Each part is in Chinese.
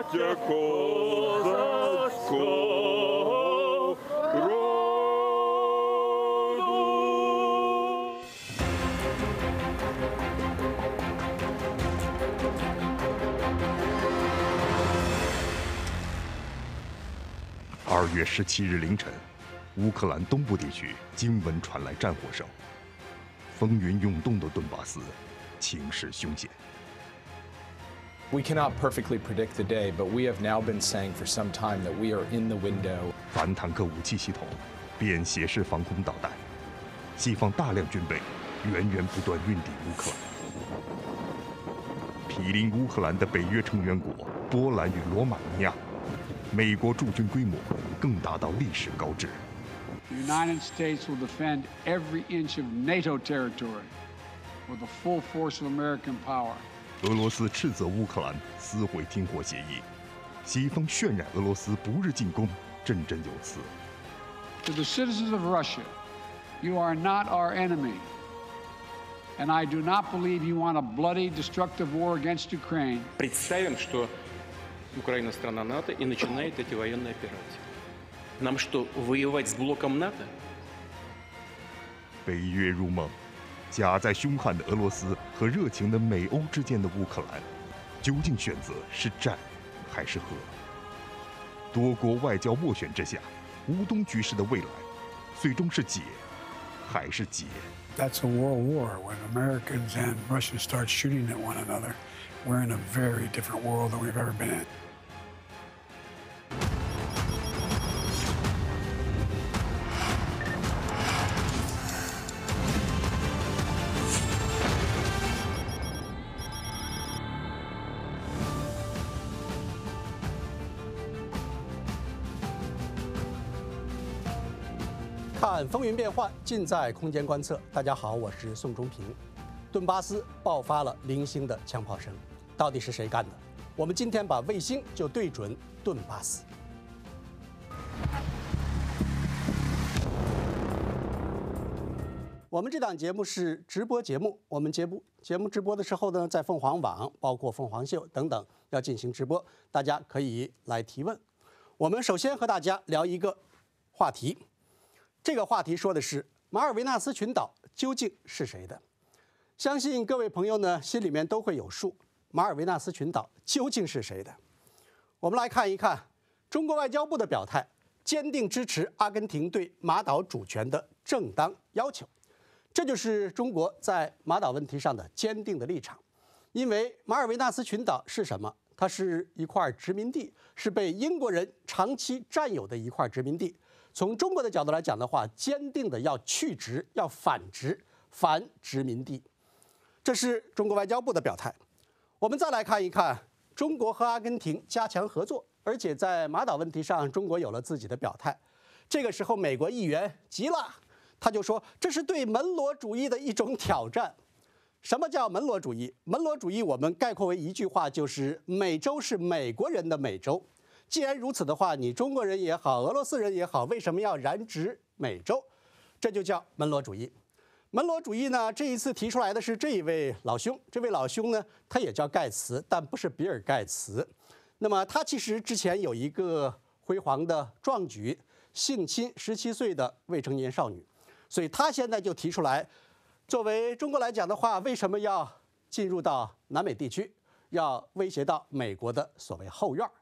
二月十七日凌晨，乌克兰东部地区惊闻传来战火声，风云涌动的顿巴斯，情势凶险。We cannot perfectly predict the day, but we have now been saying for some time that we are in the window. 反坦克武器系统、便携式防空导弹，西方大量军备源源不断运抵乌克兰。毗邻乌克兰的北约成员国波兰与罗马尼亚，美国驻军规模更达到历史高值。The United States will defend every inch of NATO territory with the full force of American power. 俄罗斯斥责乌克兰撕毁停火协议，西方渲染俄罗斯不日进攻，振振有词。Представим, что Украина страна НАТО и начинает эти военные операции. Нам что воевать с блоком НАТО? 北岳入梦。夹在凶悍的俄罗斯和热情的美欧之间的乌克兰，究竟选择是战还是和？多国外交斡旋之下，乌东局势的未来，最终是解还是解？风云变幻尽在空间观测。大家好，我是宋忠平。顿巴斯爆发了零星的枪炮声，到底是谁干的？我们今天把卫星就对准顿巴斯。我们这档节目是直播节目，我们节目节目直播的时候呢，在凤凰网、包括凤凰秀等等要进行直播，大家可以来提问。我们首先和大家聊一个话题。这个话题说的是马尔维纳斯群岛究竟是谁的？相信各位朋友呢心里面都会有数。马尔维纳斯群岛究竟是谁的？我们来看一看中国外交部的表态：坚定支持阿根廷对马岛主权的正当要求。这就是中国在马岛问题上的坚定的立场。因为马尔维纳斯群岛是什么？它是一块殖民地，是被英国人长期占有的一块殖民地。从中国的角度来讲的话，坚定的要去殖、要反殖、反殖民地，这是中国外交部的表态。我们再来看一看，中国和阿根廷加强合作，而且在马岛问题上，中国有了自己的表态。这个时候，美国议员急了，他就说：“这是对门罗主义的一种挑战。”什么叫门罗主义？门罗主义我们概括为一句话，就是美洲是美国人的美洲。既然如此的话，你中国人也好，俄罗斯人也好，为什么要染指美洲？这就叫门罗主义。门罗主义呢，这一次提出来的是这一位老兄。这位老兄呢，他也叫盖茨，但不是比尔盖茨。那么他其实之前有一个辉煌的壮举：性侵十七岁的未成年少女。所以，他现在就提出来，作为中国来讲的话，为什么要进入到南美地区，要威胁到美国的所谓后院儿？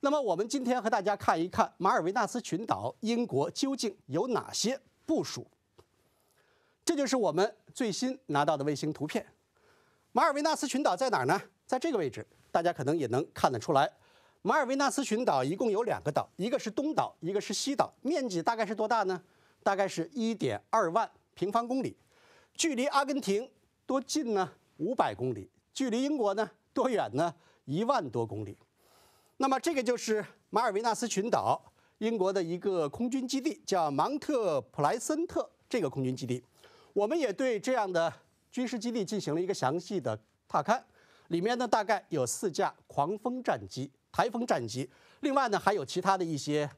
那么我们今天和大家看一看马尔维纳斯群岛，英国究竟有哪些部署？这就是我们最新拿到的卫星图片。马尔维纳斯群岛在哪儿呢？在这个位置，大家可能也能看得出来。马尔维纳斯群岛一共有两个岛，一个是东岛，一个是西岛。面积大概是多大呢？大概是一点二万平方公里。距离阿根廷多近呢？五百公里。距离英国呢多远呢？一万多公里。那么这个就是马尔维纳斯群岛英国的一个空军基地，叫芒特普莱森特这个空军基地。我们也对这样的军事基地进行了一个详细的踏勘，里面呢大概有四架狂风战机、台风战机，另外呢还有其他的一些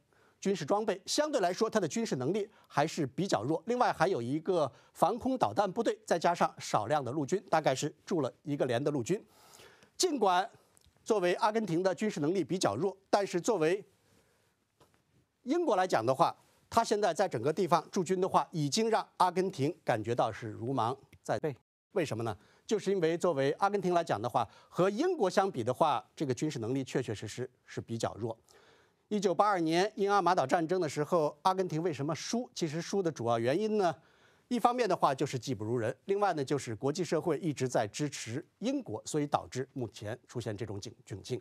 军事装备。相对来说，它的军事能力还是比较弱。另外还有一个防空导弹部队，再加上少量的陆军，大概是驻了一个连的陆军。尽管。作为阿根廷的军事能力比较弱，但是作为英国来讲的话，它现在在整个地方驻军的话，已经让阿根廷感觉到是如芒在背。为什么呢？就是因为作为阿根廷来讲的话，和英国相比的话，这个军事能力确确实实是比较弱。一九八二年英阿马岛战争的时候，阿根廷为什么输？其实输的主要原因呢？一方面的话就是技不如人，另外呢就是国际社会一直在支持英国，所以导致目前出现这种窘窘境。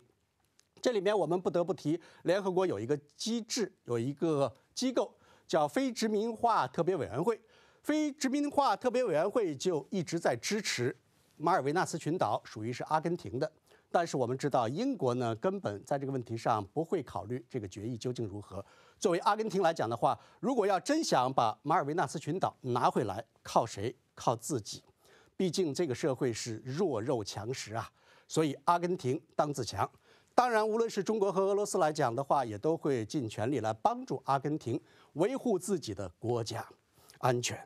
这里面我们不得不提，联合国有一个机制，有一个机构叫非殖民化特别委员会。非殖民化特别委员会就一直在支持马尔维纳斯群岛属于是阿根廷的。但是我们知道，英国呢根本在这个问题上不会考虑这个决议究竟如何。作为阿根廷来讲的话，如果要真想把马尔维纳斯群岛拿回来，靠谁？靠自己。毕竟这个社会是弱肉强食啊，所以阿根廷当自强。当然，无论是中国和俄罗斯来讲的话，也都会尽全力来帮助阿根廷维护自己的国家安全。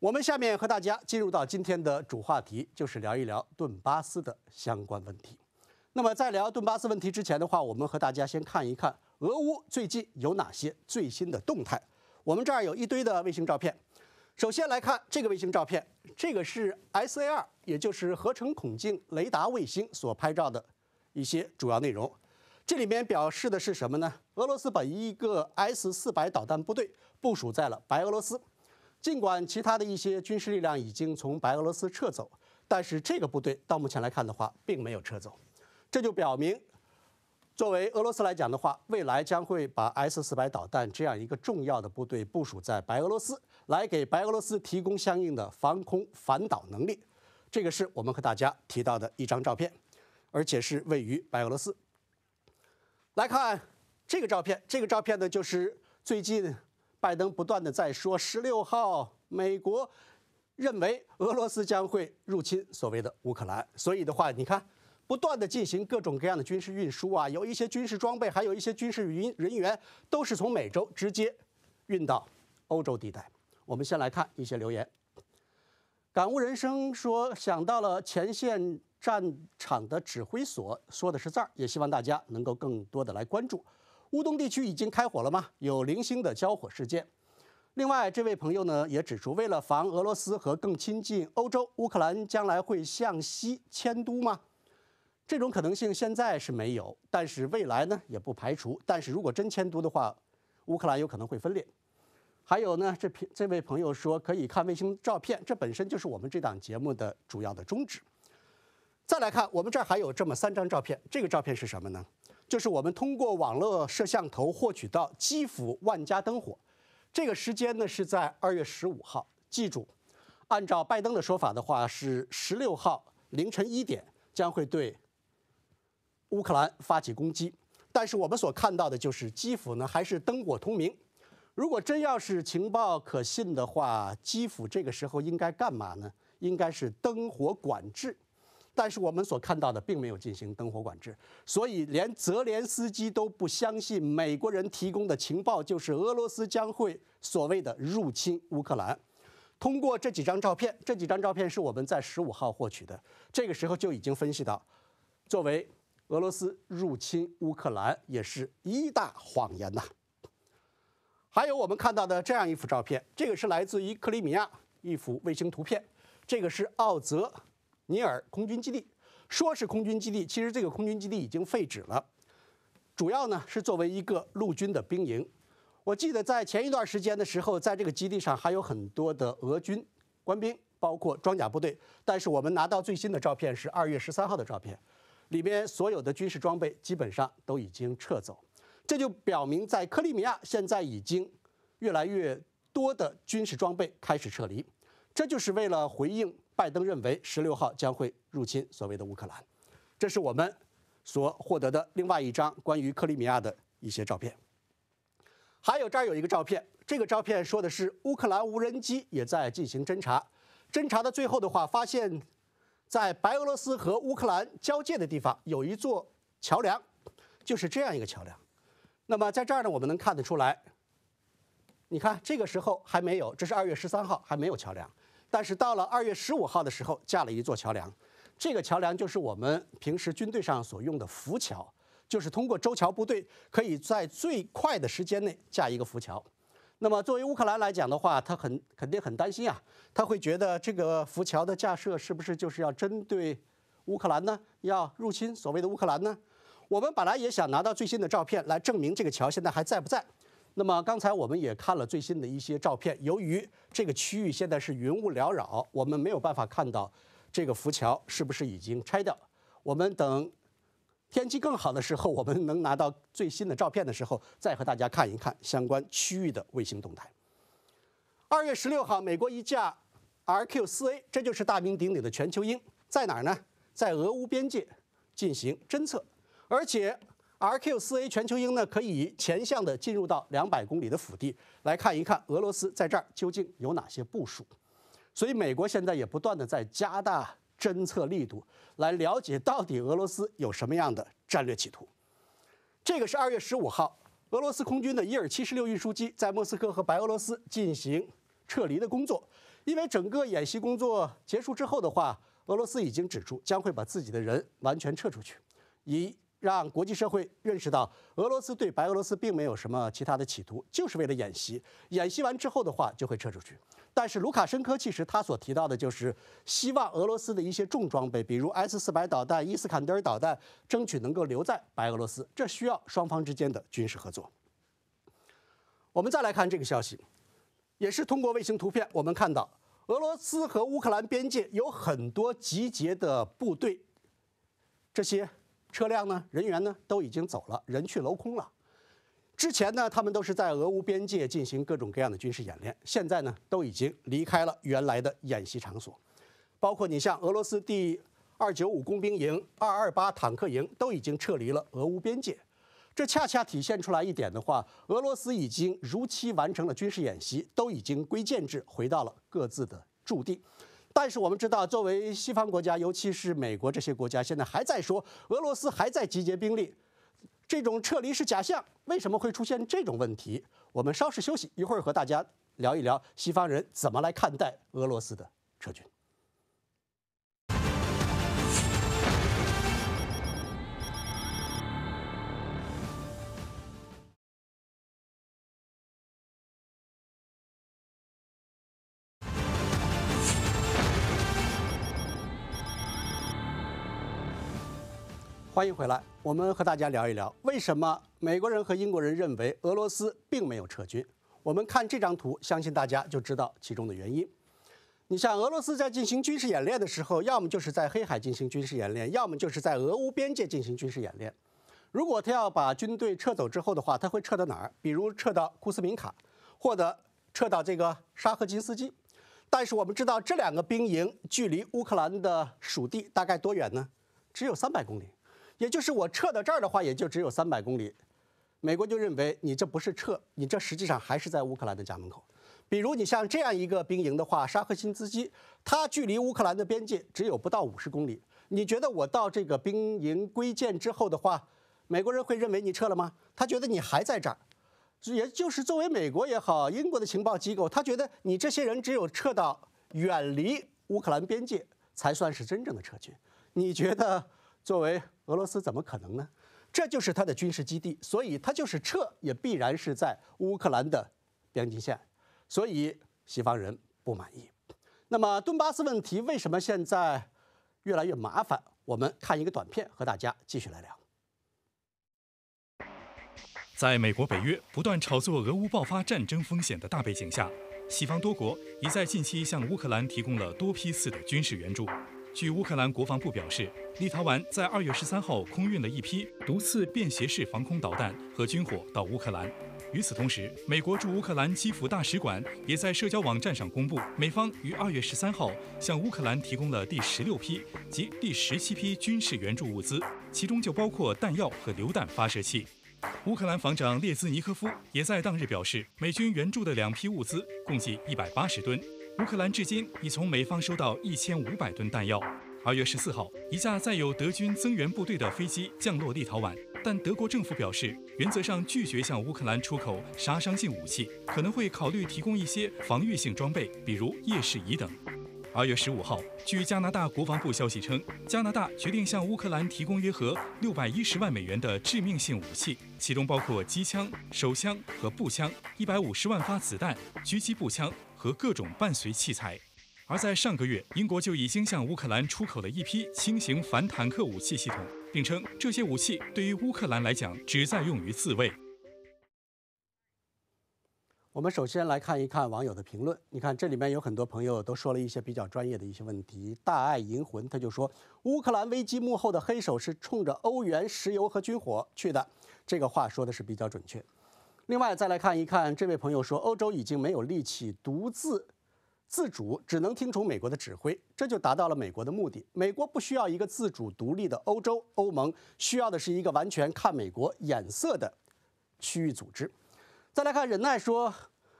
我们下面和大家进入到今天的主话题，就是聊一聊顿巴斯的相关问题。那么在聊顿巴斯问题之前的话，我们和大家先看一看俄乌最近有哪些最新的动态。我们这儿有一堆的卫星照片。首先来看这个卫星照片，这个是 SAR，也就是合成孔径雷达卫星所拍照的一些主要内容。这里面表示的是什么呢？俄罗斯把一个 S-400 导弹部队部署在了白俄罗斯。尽管其他的一些军事力量已经从白俄罗斯撤走，但是这个部队到目前来看的话，并没有撤走，这就表明，作为俄罗斯来讲的话，未来将会把 S-400 导弹这样一个重要的部队部署在白俄罗斯，来给白俄罗斯提供相应的防空反导能力。这个是我们和大家提到的一张照片，而且是位于白俄罗斯。来看这个照片，这个照片呢，就是最近。拜登不断的在说，十六号，美国认为俄罗斯将会入侵所谓的乌克兰，所以的话，你看，不断的进行各种各样的军事运输啊，有一些军事装备，还有一些军事人人员，都是从美洲直接运到欧洲地带。我们先来看一些留言。感悟人生说，想到了前线战场的指挥所，说的是这儿，也希望大家能够更多的来关注。乌东地区已经开火了吗？有零星的交火事件。另外，这位朋友呢也指出，为了防俄罗斯和更亲近欧洲，乌克兰将来会向西迁都吗？这种可能性现在是没有，但是未来呢也不排除。但是如果真迁都的话，乌克兰有可能会分裂。还有呢，这这位朋友说可以看卫星照片，这本身就是我们这档节目的主要的宗旨。再来看，我们这儿还有这么三张照片，这个照片是什么呢？就是我们通过网络摄像头获取到基辅万家灯火，这个时间呢是在二月十五号。记住，按照拜登的说法的话，是十六号凌晨一点将会对乌克兰发起攻击。但是我们所看到的就是基辅呢还是灯火通明。如果真要是情报可信的话，基辅这个时候应该干嘛呢？应该是灯火管制。但是我们所看到的并没有进行灯火管制，所以连泽连斯基都不相信美国人提供的情报，就是俄罗斯将会所谓的入侵乌克兰。通过这几张照片，这几张照片是我们在十五号获取的，这个时候就已经分析到，作为俄罗斯入侵乌克兰也是一大谎言呐。还有我们看到的这样一幅照片，这个是来自于克里米亚一幅卫星图片，这个是奥泽。尼尔空军基地，说是空军基地，其实这个空军基地已经废止了，主要呢是作为一个陆军的兵营。我记得在前一段时间的时候，在这个基地上还有很多的俄军官兵，包括装甲部队。但是我们拿到最新的照片是二月十三号的照片，里面所有的军事装备基本上都已经撤走，这就表明在克里米亚现在已经越来越多的军事装备开始撤离，这就是为了回应。拜登认为十六号将会入侵所谓的乌克兰，这是我们所获得的另外一张关于克里米亚的一些照片。还有这儿有一个照片，这个照片说的是乌克兰无人机也在进行侦查，侦查的最后的话发现，在白俄罗斯和乌克兰交界的地方有一座桥梁，就是这样一个桥梁。那么在这儿呢，我们能看得出来，你看这个时候还没有，这是二月十三号还没有桥梁。但是到了二月十五号的时候，架了一座桥梁，这个桥梁就是我们平时军队上所用的浮桥，就是通过舟桥部队可以在最快的时间内架一个浮桥。那么作为乌克兰来讲的话，他很肯定很担心啊，他会觉得这个浮桥的架设是不是就是要针对乌克兰呢？要入侵所谓的乌克兰呢？我们本来也想拿到最新的照片来证明这个桥现在还在不在。那么刚才我们也看了最新的一些照片，由于这个区域现在是云雾缭绕，我们没有办法看到这个浮桥是不是已经拆掉。我们等天气更好的时候，我们能拿到最新的照片的时候，再和大家看一看相关区域的卫星动态。二月十六号，美国一架 RQ-4A，这就是大名鼎鼎的全球鹰，在哪儿呢？在俄乌边界进行侦测，而且。RQ4A 全球鹰呢，可以前向的进入到两百公里的腹地，来看一看俄罗斯在这儿究竟有哪些部署。所以，美国现在也不断的在加大侦测力度，来了解到底俄罗斯有什么样的战略企图。这个是二月十五号，俄罗斯空军的伊尔七十六运输机在莫斯科和白俄罗斯进行撤离的工作，因为整个演习工作结束之后的话，俄罗斯已经指出将会把自己的人完全撤出去，以。让国际社会认识到，俄罗斯对白俄罗斯并没有什么其他的企图，就是为了演习。演习完之后的话，就会撤出去。但是卢卡申科其实他所提到的就是，希望俄罗斯的一些重装备，比如 S 四百导弹、伊斯坎德尔导弹，争取能够留在白俄罗斯。这需要双方之间的军事合作。我们再来看这个消息，也是通过卫星图片，我们看到俄罗斯和乌克兰边界有很多集结的部队，这些。车辆呢，人员呢，都已经走了，人去楼空了。之前呢，他们都是在俄乌边界进行各种各样的军事演练，现在呢，都已经离开了原来的演习场所。包括你像俄罗斯第二九五工兵营、二二八坦克营，都已经撤离了俄乌边界。这恰恰体现出来一点的话，俄罗斯已经如期完成了军事演习，都已经归建制，回到了各自的驻地。但是我们知道，作为西方国家，尤其是美国这些国家，现在还在说俄罗斯还在集结兵力，这种撤离是假象。为什么会出现这种问题？我们稍事休息，一会儿和大家聊一聊西方人怎么来看待俄罗斯的撤军。欢迎回来，我们和大家聊一聊，为什么美国人和英国人认为俄罗斯并没有撤军？我们看这张图，相信大家就知道其中的原因。你像俄罗斯在进行军事演练的时候，要么就是在黑海进行军事演练，要么就是在俄乌边界进行军事演练。如果他要把军队撤走之后的话，他会撤到哪儿？比如撤到库斯明卡，或者撤到这个沙赫金斯基。但是我们知道，这两个兵营距离乌克兰的属地大概多远呢？只有三百公里。也就是我撤到这儿的话，也就只有三百公里。美国就认为你这不是撤，你这实际上还是在乌克兰的家门口。比如你像这样一个兵营的话，沙赫辛斯基，它距离乌克兰的边界只有不到五十公里。你觉得我到这个兵营归建之后的话，美国人会认为你撤了吗？他觉得你还在这儿。也就是作为美国也好，英国的情报机构，他觉得你这些人只有撤到远离乌克兰边界，才算是真正的撤军。你觉得作为？俄罗斯怎么可能呢？这就是他的军事基地，所以他就是撤也必然是在乌克兰的边境线，所以西方人不满意。那么顿巴斯问题为什么现在越来越麻烦？我们看一个短片，和大家继续来聊。在美国、北约不断炒作俄乌爆发战争风险的大背景下，西方多国已在近期向乌克兰提供了多批次的军事援助。据乌克兰国防部表示，立陶宛在二月十三号空运了一批毒刺便携式防空导弹和军火到乌克兰。与此同时，美国驻乌克兰基辅大使馆也在社交网站上公布，美方于二月十三号向乌克兰提供了第十六批及第十七批军事援助物资，其中就包括弹药和榴弹发射器。乌克兰防长列兹尼科夫也在当日表示，美军援助的两批物资共计一百八十吨。乌克兰至今已从美方收到一千五百吨弹药。二月十四号，一架载有德军增援部队的飞机降落立陶宛，但德国政府表示，原则上拒绝向乌克兰出口杀伤性武器，可能会考虑提供一些防御性装备，比如夜视仪等。二月十五号，据加拿大国防部消息称，加拿大决定向乌克兰提供约合六百一十万美元的致命性武器，其中包括机枪、手枪和步枪，一百五十万发子弹、狙击步枪。和各种伴随器材，而在上个月，英国就已经向乌克兰出口了一批轻型反坦克武器系统，并称这些武器对于乌克兰来讲只在用于自卫。我们首先来看一看网友的评论，你看这里面有很多朋友都说了一些比较专业的一些问题。大爱银魂他就说，乌克兰危机幕后的黑手是冲着欧元、石油和军火去的，这个话说的是比较准确。另外再来看一看，这位朋友说，欧洲已经没有力气独自自主，只能听从美国的指挥，这就达到了美国的目的。美国不需要一个自主独立的欧洲，欧盟需要的是一个完全看美国眼色的区域组织。再来看忍耐说，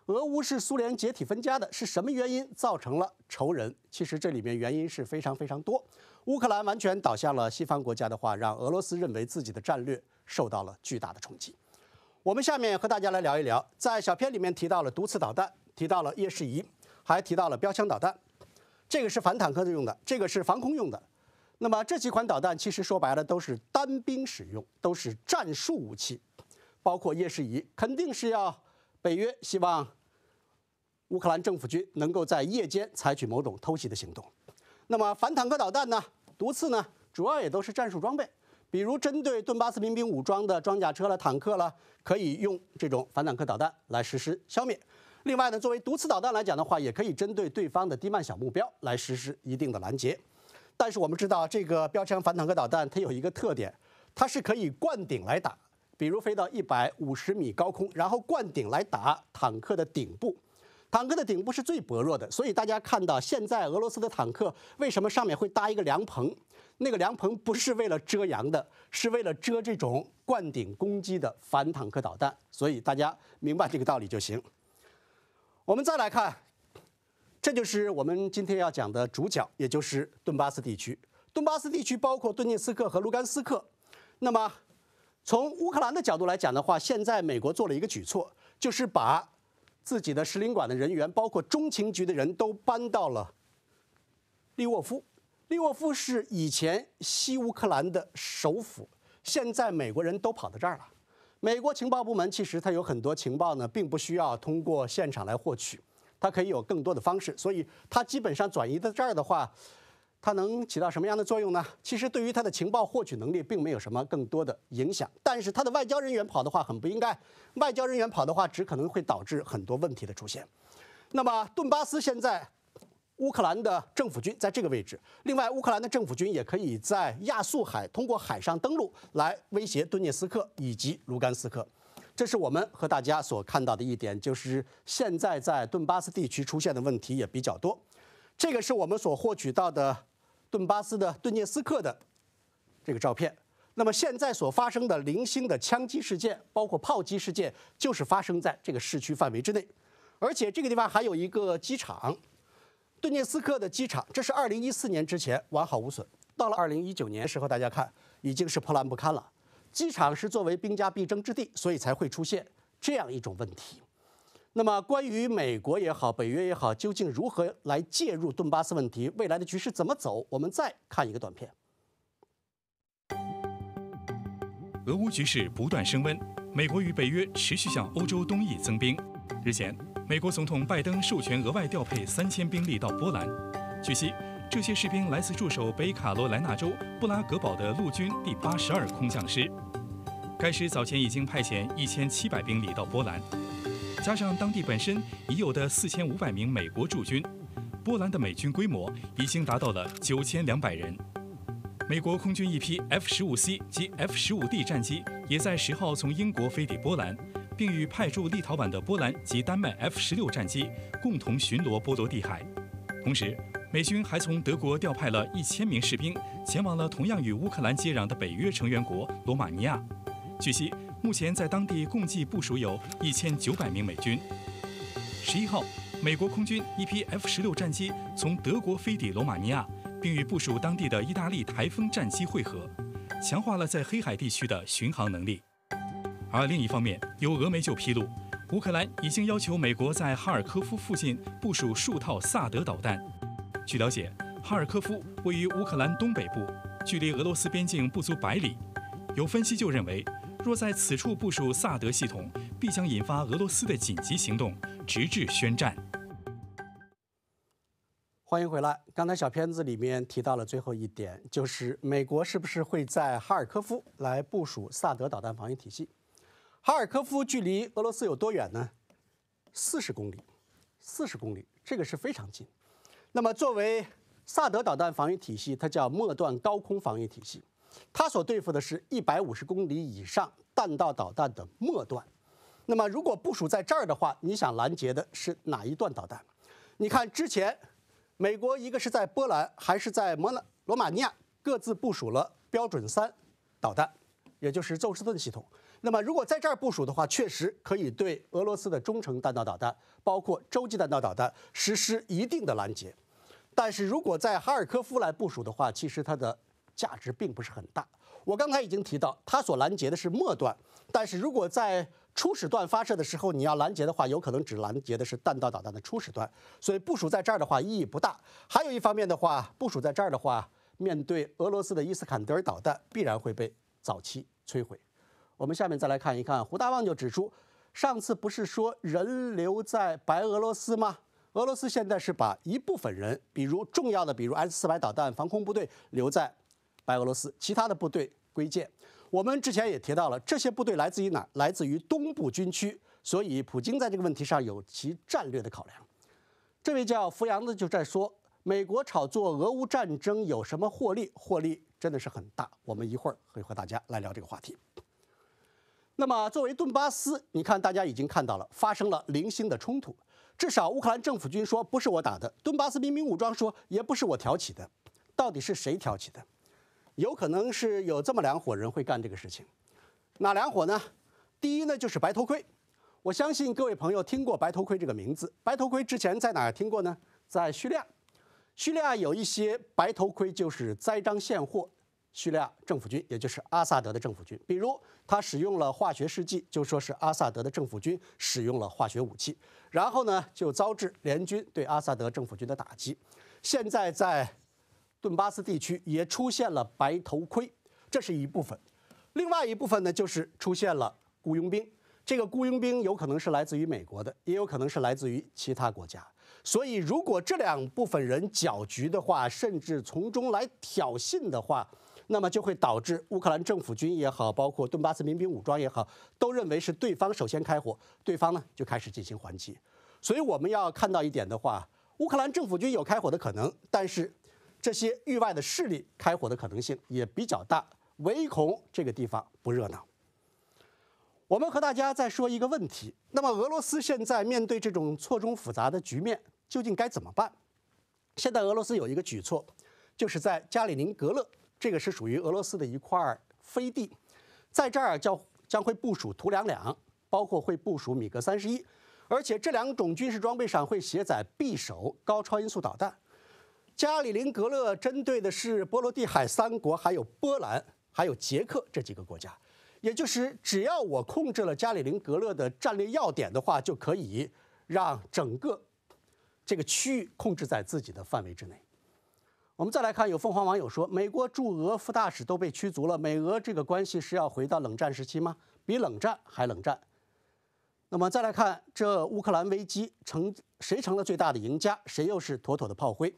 俄乌是苏联解体分家的，是什么原因造成了仇人？其实这里面原因是非常非常多。乌克兰完全倒向了西方国家的话，让俄罗斯认为自己的战略受到了巨大的冲击。我们下面和大家来聊一聊，在小篇里面提到了毒刺导弹，提到了夜视仪，还提到了标枪导弹，这个是反坦克的用的，这个是防空用的。那么这几款导弹其实说白了都是单兵使用，都是战术武器，包括夜视仪，肯定是要北约希望乌克兰政府军能够在夜间采取某种偷袭的行动。那么反坦克导弹呢，毒刺呢，主要也都是战术装备。比如针对顿巴斯民兵武装的装甲车了、坦克了，可以用这种反坦克导弹来实施消灭。另外呢，作为毒刺导弹来讲的话，也可以针对对方的低慢小目标来实施一定的拦截。但是我们知道，这个标枪反坦克导弹它有一个特点，它是可以灌顶来打，比如飞到一百五十米高空，然后灌顶来打坦克的顶部。坦克的顶部是最薄弱的，所以大家看到现在俄罗斯的坦克为什么上面会搭一个凉棚？那个凉棚不是为了遮阳的，是为了遮这种灌顶攻击的反坦克导弹。所以大家明白这个道理就行。我们再来看，这就是我们今天要讲的主角，也就是顿巴斯地区。顿巴斯地区包括顿涅斯克和卢甘斯克。那么，从乌克兰的角度来讲的话，现在美国做了一个举措，就是把。自己的使领馆的人员，包括中情局的人都搬到了利沃夫。利沃夫是以前西乌克兰的首府，现在美国人都跑到这儿了。美国情报部门其实它有很多情报呢，并不需要通过现场来获取，它可以有更多的方式。所以它基本上转移到这儿的话。它能起到什么样的作用呢？其实对于它的情报获取能力并没有什么更多的影响，但是它的外交人员跑的话很不应该，外交人员跑的话只可能会导致很多问题的出现。那么顿巴斯现在乌克兰的政府军在这个位置，另外乌克兰的政府军也可以在亚速海通过海上登陆来威胁顿涅斯克以及卢甘斯克，这是我们和大家所看到的一点，就是现在在顿巴斯地区出现的问题也比较多。这个是我们所获取到的。顿巴斯的顿涅斯克的这个照片，那么现在所发生的零星的枪击事件，包括炮击事件，就是发生在这个市区范围之内。而且这个地方还有一个机场，顿涅斯克的机场，这是二零一四年之前完好无损。到了二零一九年时候，大家看已经是破烂不堪了。机场是作为兵家必争之地，所以才会出现这样一种问题。那么，关于美国也好，北约也好，究竟如何来介入顿巴斯问题？未来的局势怎么走？我们再看一个短片。俄乌局势不断升温，美国与北约持续向欧洲东翼增兵。日前，美国总统拜登授权额外调配三千兵力到波兰。据悉，这些士兵来自驻守北卡罗来纳州布拉格堡的陆军第八十二空降师。该师早前已经派遣一千七百兵力到波兰。加上当地本身已有的四千五百名美国驻军，波兰的美军规模已经达到了九千两百人。美国空军一批 F 十五 C 及 F 十五 D 战机也在十号从英国飞抵波兰，并与派驻立陶宛的波兰及丹麦 F 十六战机共同巡逻波罗的海。同时，美军还从德国调派了一千名士兵前往了同样与乌克兰接壤的北约成员国罗马尼亚。据悉。目前，在当地共计部署有一千九百名美军。十一号，美国空军一批 F 十六战机从德国飞抵罗马尼亚，并与部署当地的意大利台风战机会合，强化了在黑海地区的巡航能力。而另一方面，有俄媒就披露，乌克兰已经要求美国在哈尔科夫附近部署数套萨德导弹。据了解，哈尔科夫位于乌克兰东北部，距离俄罗斯边境不足百里。有分析就认为。若在此处部署萨德系统，必将引发俄罗斯的紧急行动，直至宣战。欢迎回来。刚才小片子里面提到了最后一点，就是美国是不是会在哈尔科夫来部署萨德导弹防御体系？哈尔科夫距离俄罗斯有多远呢？四十公里，四十公里，这个是非常近。那么，作为萨德导弹防御体系，它叫末段高空防御体系。它所对付的是150公里以上弹道导弹的末段，那么如果部署在这儿的话，你想拦截的是哪一段导弹？你看之前，美国一个是在波兰，还是在摩纳罗马尼亚各自部署了标准三导弹，也就是宙斯盾系统。那么如果在这儿部署的话，确实可以对俄罗斯的中程弹道导弹，包括洲际弹道导弹实施一定的拦截。但是如果在哈尔科夫来部署的话，其实它的。价值并不是很大。我刚才已经提到，它所拦截的是末段，但是如果在初始段发射的时候你要拦截的话，有可能只拦截的是弹道导弹的初始段，所以部署在这儿的话意义不大。还有一方面的话，部署在这儿的话，面对俄罗斯的伊斯坎德尔导弹必然会被早期摧毁。我们下面再来看一看，胡大旺就指出，上次不是说人留在白俄罗斯吗？俄罗斯现在是把一部分人，比如重要的，比如 S 四百导弹防空部队留在。白俄罗斯其他的部队归建。我们之前也提到了，这些部队来自于哪？来自于东部军区。所以，普京在这个问题上有其战略的考量。这位叫扶阳的就在说，美国炒作俄乌战争有什么获利？获利真的是很大。我们一会儿会和大家来聊这个话题。那么，作为顿巴斯，你看大家已经看到了，发生了零星的冲突。至少乌克兰政府军说不是我打的，顿巴斯民兵武装说也不是我挑起的，到底是谁挑起的？有可能是有这么两伙人会干这个事情，哪两伙呢？第一呢就是白头盔，我相信各位朋友听过白头盔这个名字。白头盔之前在哪听过呢？在叙利亚。叙利亚有一些白头盔就是栽赃陷货，叙利亚政府军，也就是阿萨德的政府军。比如他使用了化学试剂，就说是阿萨德的政府军使用了化学武器，然后呢就遭致联军对阿萨德政府军的打击。现在在。顿巴斯地区也出现了白头盔，这是一部分；另外一部分呢，就是出现了雇佣兵。这个雇佣兵有可能是来自于美国的，也有可能是来自于其他国家。所以，如果这两部分人搅局的话，甚至从中来挑衅的话，那么就会导致乌克兰政府军也好，包括顿巴斯民兵武装也好，都认为是对方首先开火，对方呢就开始进行还击。所以，我们要看到一点的话，乌克兰政府军有开火的可能，但是。这些域外的势力开火的可能性也比较大，唯恐这个地方不热闹。我们和大家再说一个问题：，那么俄罗斯现在面对这种错综复杂的局面，究竟该怎么办？现在俄罗斯有一个举措，就是在加里宁格勒，这个是属于俄罗斯的一块飞地，在这儿将将会部署图两两，包括会部署米格三十一，而且这两种军事装备上会携载匕首高超音速导弹。加里林格勒针对的是波罗的海三国，还有波兰，还有捷克这几个国家。也就是，只要我控制了加里林格勒的战略要点的话，就可以让整个这个区域控制在自己的范围之内。我们再来看，有凤凰网友说：“美国驻俄副大使都被驱逐了，美俄这个关系是要回到冷战时期吗？比冷战还冷战。”那么再来看这乌克兰危机，成谁成了最大的赢家？谁又是妥妥的炮灰？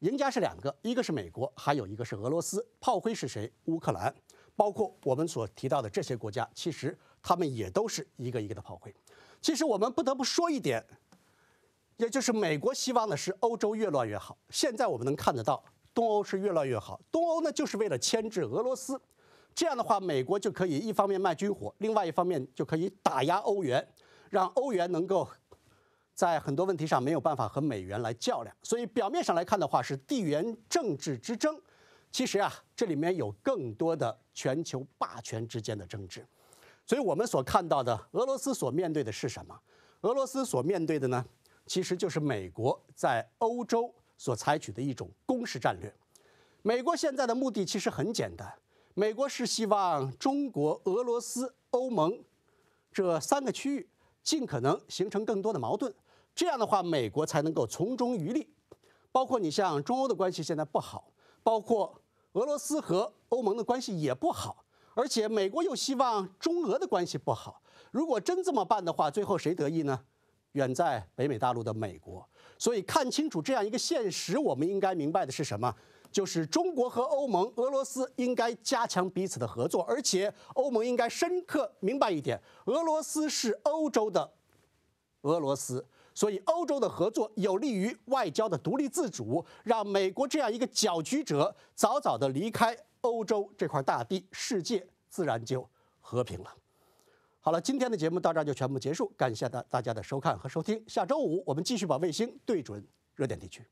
赢家是两个，一个是美国，还有一个是俄罗斯。炮灰是谁？乌克兰，包括我们所提到的这些国家，其实他们也都是一个一个的炮灰。其实我们不得不说一点，也就是美国希望的是欧洲越乱越好。现在我们能看得到，东欧是越乱越好。东欧呢，就是为了牵制俄罗斯，这样的话，美国就可以一方面卖军火，另外一方面就可以打压欧元，让欧元能够。在很多问题上没有办法和美元来较量，所以表面上来看的话是地缘政治之争，其实啊这里面有更多的全球霸权之间的争执。所以我们所看到的俄罗斯所面对的是什么？俄罗斯所面对的呢，其实就是美国在欧洲所采取的一种攻势战略。美国现在的目的其实很简单，美国是希望中国、俄罗斯、欧盟这三个区域尽可能形成更多的矛盾。这样的话，美国才能够从中渔利。包括你像中欧的关系现在不好，包括俄罗斯和欧盟的关系也不好，而且美国又希望中俄的关系不好。如果真这么办的话，最后谁得益呢？远在北美大陆的美国。所以，看清楚这样一个现实，我们应该明白的是什么？就是中国和欧盟、俄罗斯应该加强彼此的合作，而且欧盟应该深刻明白一点：俄罗斯是欧洲的俄罗斯。所以，欧洲的合作有利于外交的独立自主，让美国这样一个搅局者早早地离开欧洲这块大地，世界自然就和平了。好了，今天的节目到这儿就全部结束，感谢大大家的收看和收听。下周五我们继续把卫星对准热点地区。